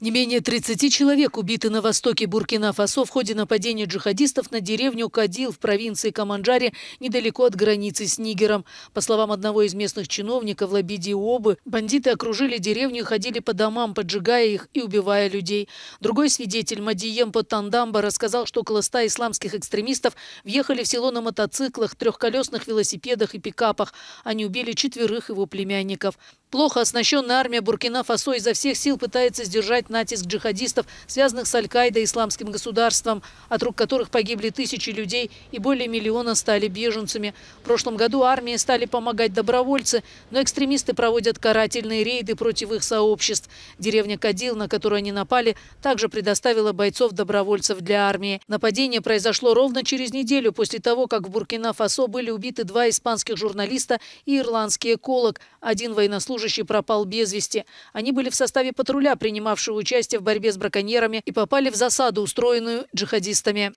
Не менее 30 человек убиты на востоке Буркина-Фасо в ходе нападения джихадистов на деревню Кадил в провинции Каманджаре недалеко от границы с Нигером. По словам одного из местных чиновников Лабиди Обы, бандиты окружили деревню и ходили по домам, поджигая их и убивая людей. Другой свидетель Мадием Потандамба рассказал, что около ста исламских экстремистов въехали в село на мотоциклах, трехколесных велосипедах и пикапах. Они убили четверых его племянников. Плохо оснащенная армия Буркина-Фасо изо всех сил пытается сдержать натиск джихадистов, связанных с Аль-Каидой и исламским государством, от рук которых погибли тысячи людей и более миллиона стали беженцами. В прошлом году армии стали помогать добровольцы, но экстремисты проводят карательные рейды против их сообществ. Деревня Кадил, на которую они напали, также предоставила бойцов-добровольцев для армии. Нападение произошло ровно через неделю после того, как в Буркина-Фасо были убиты два испанских журналиста и ирландский эколог, один военнослужащий служащий пропал без вести. Они были в составе патруля, принимавшего участие в борьбе с браконьерами, и попали в засаду, устроенную джихадистами.